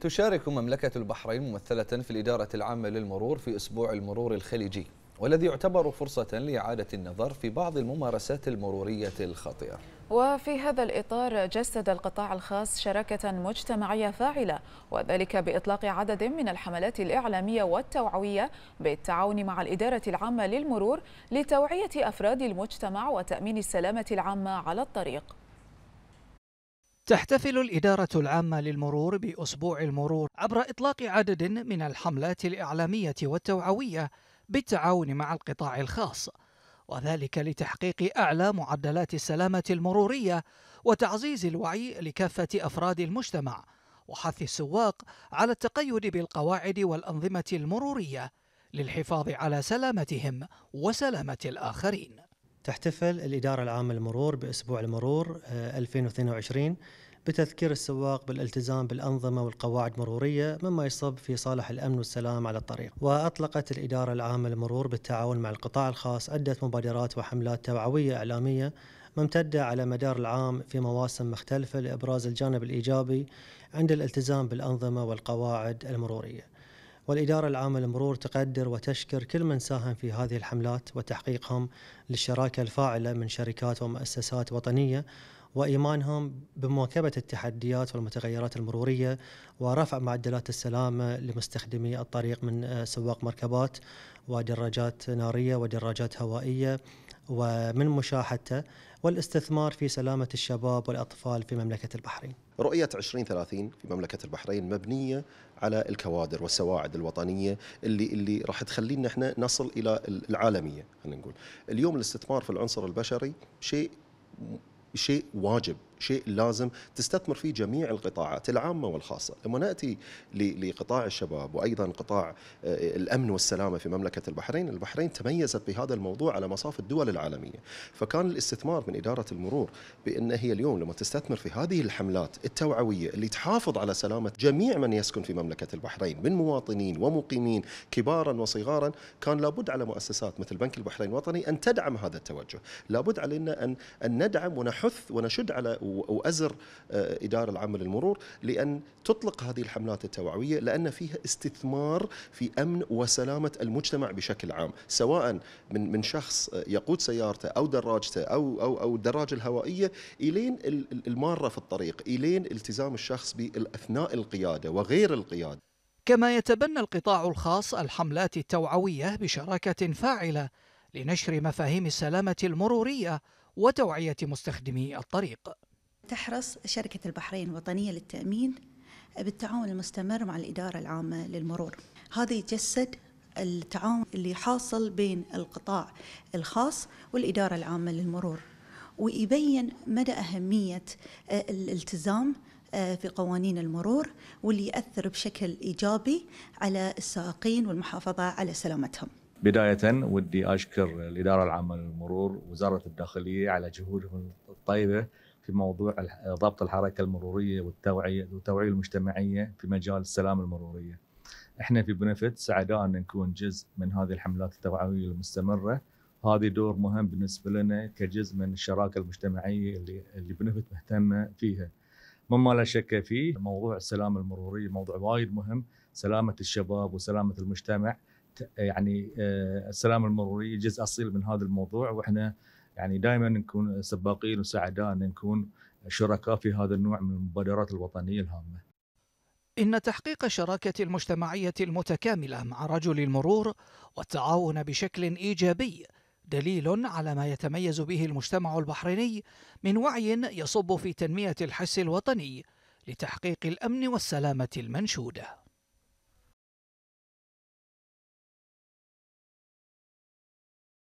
تشارك مملكة البحرين ممثلة في الإدارة العامة للمرور في أسبوع المرور الخليجي والذي يعتبر فرصة لإعادة النظر في بعض الممارسات المرورية الخاطئة وفي هذا الإطار جسد القطاع الخاص شراكة مجتمعية فاعلة وذلك بإطلاق عدد من الحملات الإعلامية والتوعوية بالتعاون مع الإدارة العامة للمرور لتوعية أفراد المجتمع وتأمين السلامة العامة على الطريق تحتفل الإدارة العامة للمرور بأسبوع المرور عبر إطلاق عدد من الحملات الإعلامية والتوعوية بالتعاون مع القطاع الخاص، وذلك لتحقيق أعلى معدلات السلامة المرورية وتعزيز الوعي لكافة أفراد المجتمع، وحث السواق على التقيد بالقواعد والأنظمة المرورية للحفاظ على سلامتهم وسلامة الآخرين. تحتفل الإدارة العامة للمرور بأسبوع المرور 2022 آه، بتذكير السواق بالالتزام بالأنظمة والقواعد المرورية مما يصب في صالح الأمن والسلام على الطريق وأطلقت الإدارة العامة للمرور بالتعاون مع القطاع الخاص عدة مبادرات وحملات توعوية إعلامية ممتدة على مدار العام في مواسم مختلفة لإبراز الجانب الإيجابي عند الالتزام بالأنظمة والقواعد المرورية والإدارة العامة للمرور تقدر وتشكر كل من ساهم في هذه الحملات وتحقيقهم للشراكة الفاعلة من شركات ومؤسسات وطنية وإيمانهم بمواكبة التحديات والمتغيرات المرورية ورفع معدلات السلامة لمستخدمي الطريق من آه، سواق مركبات ودراجات نارية ودراجات هوائية ومن مشاحته والاستثمار في سلامة الشباب والأطفال في مملكة البحرين رؤية 2030 في مملكة البحرين مبنية على الكوادر والسواعد الوطنية اللي اللي راح تخلينا احنا نصل إلى العالمية خلينا نقول اليوم الاستثمار في العنصر البشري شيء شيء واجب شيء لازم تستثمر فيه جميع القطاعات العامه والخاصه، لما ناتي لقطاع الشباب وايضا قطاع آه، الامن والسلامه في مملكه البحرين، البحرين تميزت بهذا الموضوع على مصاف الدول العالميه، فكان الاستثمار من اداره المرور بان هي اليوم لما تستثمر في هذه الحملات التوعويه اللي تحافظ على سلامه جميع من يسكن في مملكه البحرين من مواطنين ومقيمين كبارا وصغارا، كان لابد على مؤسسات مثل بنك البحرين الوطني ان تدعم هذا التوجه، لابد علينا ان ان ندعم ونحث ونشد على وازر آه، اداره العمل المرور لان تطلق هذه الحملات التوعويه لان فيها استثمار في امن وسلامه المجتمع بشكل عام، سواء من من شخص يقود سيارته او دراجته او او او الدراجه الهوائيه الين الماره في الطريق، الين التزام الشخص باثناء القياده وغير القياده. كما يتبنى القطاع الخاص الحملات التوعويه بشراكه فاعله لنشر مفاهيم السلامه المروريه وتوعيه مستخدمي الطريق تحرص شركة البحرين الوطنية للتأمين بالتعاون المستمر مع الإدارة العامة للمرور هذا يتجسد التعاون اللي حاصل بين القطاع الخاص والإدارة العامة للمرور ويبين مدى أهمية آه، الالتزام آه، في قوانين المرور واللي يأثر بشكل إيجابي على السائقين والمحافظة على سلامتهم بداية ودي أشكر الإدارة العامة للمرور وزارة الداخلية على جهودهم الطيبة في موضوع ضبط الحركه المروريه والتوعيه والتوعيه المجتمعيه في مجال السلام المروريه. احنا في بنفت سعداء ان نكون جزء من هذه الحملات التوعويه المستمره. هذه دور مهم بالنسبه لنا كجزء من الشراكه المجتمعيه اللي اللي بنفت مهتمه فيها. مما لا شك فيه موضوع السلام المروري موضوع وايد مهم سلامه الشباب وسلامه المجتمع يعني آه، السلام المروري جزء اصيل من هذا الموضوع واحنا يعني دائما نكون سباقين وسعداء ان نكون شركاء في هذا النوع من المبادرات الوطنيه الهامه. إن تحقيق الشراكة المجتمعية المتكاملة مع رجل المرور والتعاون بشكل إيجابي دليل على ما يتميز به المجتمع البحريني من وعي يصب في تنمية الحس الوطني لتحقيق الأمن والسلامة المنشودة